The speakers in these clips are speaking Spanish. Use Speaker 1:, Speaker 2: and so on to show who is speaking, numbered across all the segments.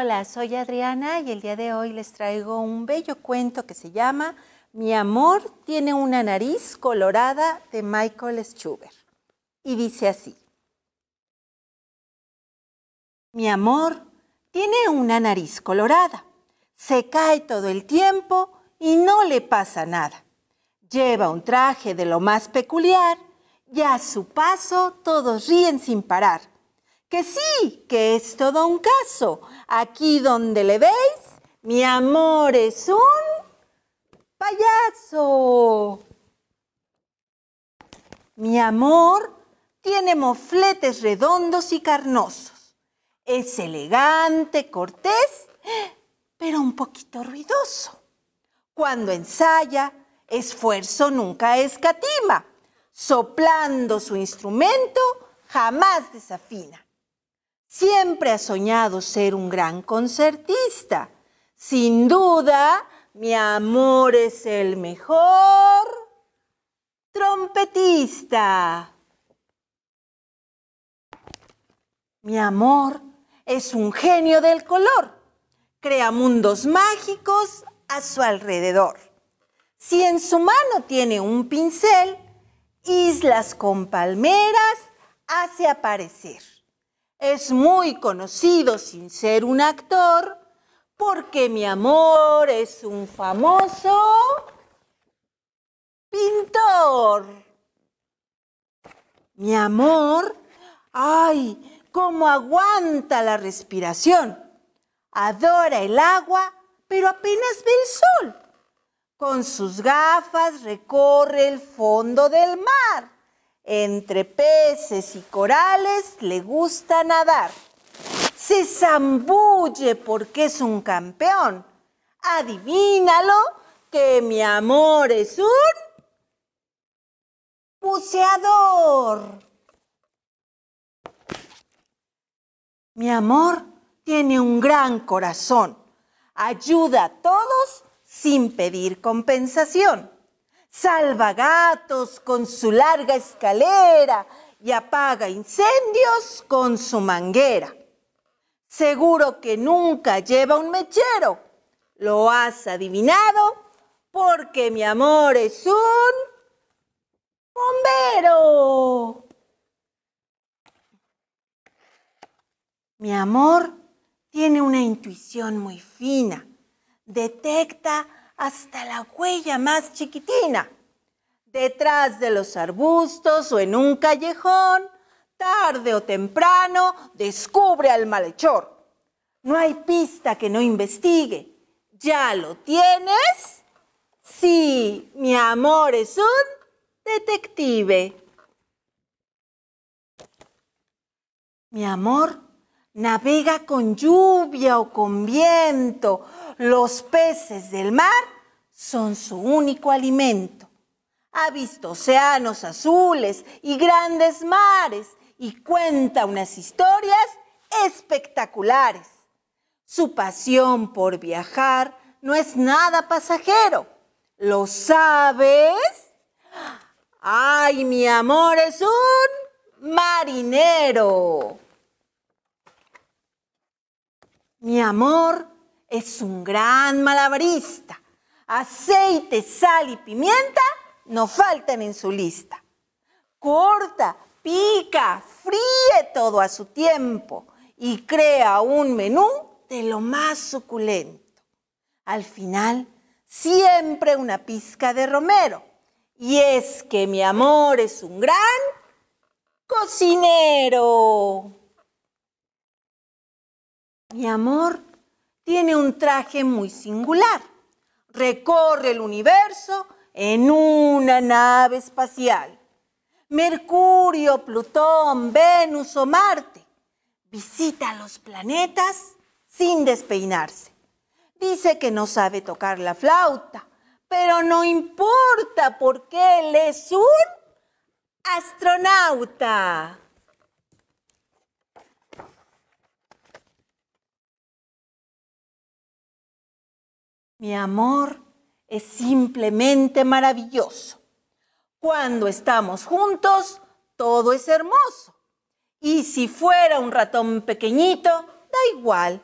Speaker 1: Hola, soy Adriana y el día de hoy les traigo un bello cuento que se llama Mi amor tiene una nariz colorada de Michael Schubert. Y dice así. Mi amor tiene una nariz colorada. Se cae todo el tiempo y no le pasa nada. Lleva un traje de lo más peculiar y a su paso todos ríen sin parar que sí, que es todo un caso. Aquí donde le veis, mi amor es un payaso. Mi amor tiene mofletes redondos y carnosos. Es elegante, cortés, pero un poquito ruidoso. Cuando ensaya, esfuerzo nunca escatima. Soplando su instrumento, jamás desafina. Siempre ha soñado ser un gran concertista. Sin duda, mi amor es el mejor trompetista. Mi amor es un genio del color. Crea mundos mágicos a su alrededor. Si en su mano tiene un pincel, islas con palmeras hace aparecer. Es muy conocido sin ser un actor porque mi amor es un famoso pintor. Mi amor, ay, cómo aguanta la respiración. Adora el agua, pero apenas ve el sol. Con sus gafas recorre el fondo del mar entre peces y corales le gusta nadar. Se zambulle porque es un campeón. Adivínalo que mi amor es un buceador. Mi amor tiene un gran corazón. Ayuda a todos sin pedir compensación. Salva gatos con su larga escalera y apaga incendios con su manguera. Seguro que nunca lleva un mechero. Lo has adivinado porque mi amor es un bombero. Mi amor tiene una intuición muy fina. Detecta hasta la huella más chiquitina. Detrás de los arbustos o en un callejón, tarde o temprano, descubre al malhechor. No hay pista que no investigue. ¿Ya lo tienes? Sí, mi amor es un detective. Mi amor navega con lluvia o con viento. Los peces del mar son su único alimento. Ha visto océanos azules y grandes mares y cuenta unas historias espectaculares. Su pasión por viajar no es nada pasajero. ¿Lo sabes? ¡Ay, mi amor es un marinero! Mi amor es un gran malabarista. Aceite, sal y pimienta no faltan en su lista. Corta, pica, fríe todo a su tiempo y crea un menú de lo más suculento. Al final, siempre una pizca de romero. Y es que mi amor es un gran cocinero. Mi amor tiene un traje muy singular. Recorre el universo en una nave espacial. Mercurio, Plutón, Venus o Marte. Visita los planetas sin despeinarse. Dice que no sabe tocar la flauta, pero no importa porque él es un astronauta. Mi amor es simplemente maravilloso. Cuando estamos juntos, todo es hermoso. Y si fuera un ratón pequeñito, da igual.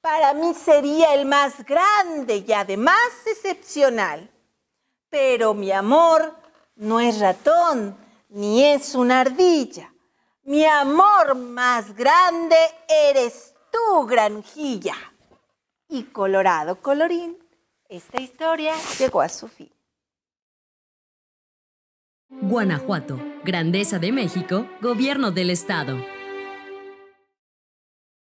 Speaker 1: Para mí sería el más grande y además excepcional. Pero mi amor no es ratón ni es una ardilla. Mi amor más grande eres tú, granjilla. Y colorado colorín. Esta historia llegó a su fin. Guanajuato, Grandeza de México, Gobierno del Estado.